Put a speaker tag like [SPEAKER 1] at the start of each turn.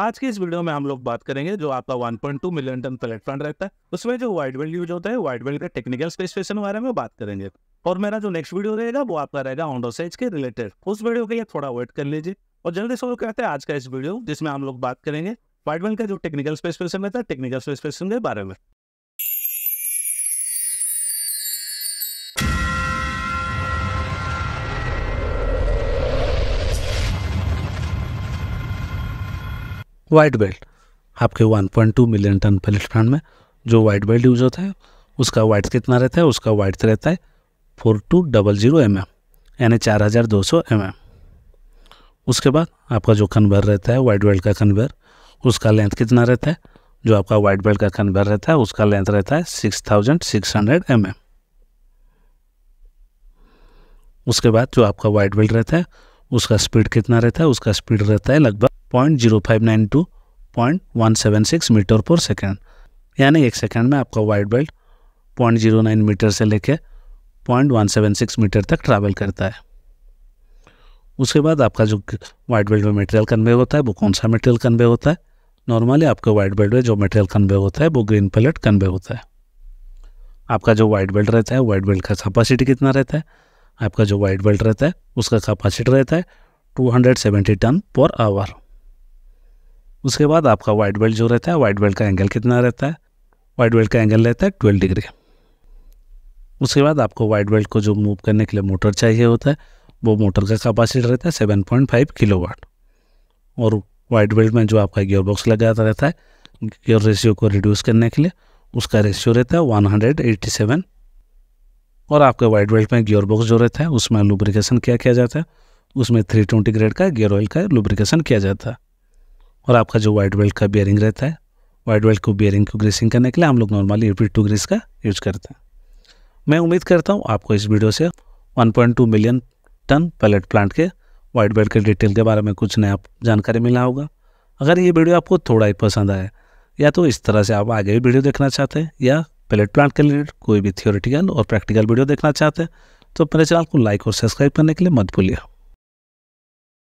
[SPEAKER 1] आज के इस वीडियो में हम लोग बात करेंगे जो आपका 1.2 मिलियन टन पलेट प्लांट रहता है उसमें जो वाइड वेल्ड यूज होता है वाइड वेल्ड के टेक्निकल स्पेसिफिकेशन के बारे में बात करेंगे और मेरा जो नेक्स्ट वीडियो रहेगा वो आपका रहेगा ऑनडो साइज के रिलेटेड उस वीडियो के लिए थोड़ा वेट कर लीजिए और जल्दी से करते हैं आज का इस वीडियो जिसमें हम लोग बात करेंगे वाइड वेल्ड का जो टेक्निकल स्पेसिफिकेशन रहता है टेक्निकल स्पेसिफिकेशन के बारे में
[SPEAKER 2] वाइट बेल्ट आपके 1.2 मिलियन टन पेलेट प्लांट में जो वाइट बेल्ट यूज होता है उसका वाइट कितना रहता है उसका वाइट रहता है four two double zero M M यानी चार हज़ार दो सौ एम एम उसके बाद आपका जो कन्वेयर रहता है वाइट बेल्ट का कन्वेयर उसका लेंथ कितना रहता है जो आपका वाइट बेल्ट का कन्वेयर रहता है उसका लेंथ रहता है six thousand six hundred M M उसके बाद जो आपका वाइट बेल्ट रहता है उसका स्पीड कितना रहता है उसका स्पीड रहता है लगभग point zero five nine two point one seven six metre per second यानी एक सेकेंड में आपका wide belt point zero nine metre से लेके point one seven six metre तक ट्रैवल करता है उसके बाद आपका जो वाइट बेल्ट में मटेरियल कन्वे होता है वो कौन सा मटेरियल कन्वे होता है नॉर्मली आपका वाइट बेल्ट में जो मटेरियल कन्वे होता है वो ग्रीन पैलेट कन्वे होता है आपका जो वाइट बेल्ट रहता है वाइट बेल्ट का कैपेसिटी कितना रहता है आपका जो वाइट बेल्ट रहता है उसका कैपेसिटी रहता है 270 टन पर आवर उसके बाद आपका वाइट बेल्ट जो रहता है वाइट बेल्ट का एंगल कितना रहता है वाइट बेल्ट का एंगल रहता है ट्वेल्व डिग्री उसके बाद आपको वाइट बेल्ट को जो मूव करने के लिए मोटर चाहिए होता है वो मोटर का कैपेसिटी रहता है seven point five kilo watt और वाइट बेल्ट में जो आपका गियर बॉक्स लगा रहता है गियर रेशियो को रिड्यूस करने के लिए उसका रेशियो रहता है वन हंड्रेड एट्टी सेवन और आपके वाइट बेल्ट में गियर बॉक्स जो रहता है उसमें लुब्रिकेशन क्या किया जाता है उसमें थ्री ट्वेंटी ग्रेड का गियर ऑयल का लुब्रिकेशन किया जाता है और आपका जो वाइट वेल्ट का बियरिंग रहता है वाइट वेल्ट को बियरिंग को ग्रेसिंग करने के लिए हम लोग नॉर्मली रिपीट टू ग्रेस का यूज़ करते हैं मैं उम्मीद करता हूँ आपको इस वीडियो से 1.2 मिलियन टन पैलेट प्लांट के वाइट बेल्ट के डिटेल के बारे में कुछ नया जानकारी मिला होगा अगर ये वीडियो आपको थोड़ा ही पसंद आए या तो इस तरह से आप आगे भी वीडियो देखना चाहते हैं या पैलेट प्लांट के रिलेटेड कोई भी थियोरिटिकल और प्रैक्टिकल वीडियो देखना चाहते हैं तो मेरे चैनल को लाइक और सब्सक्राइब करने के लिए मत भूलिए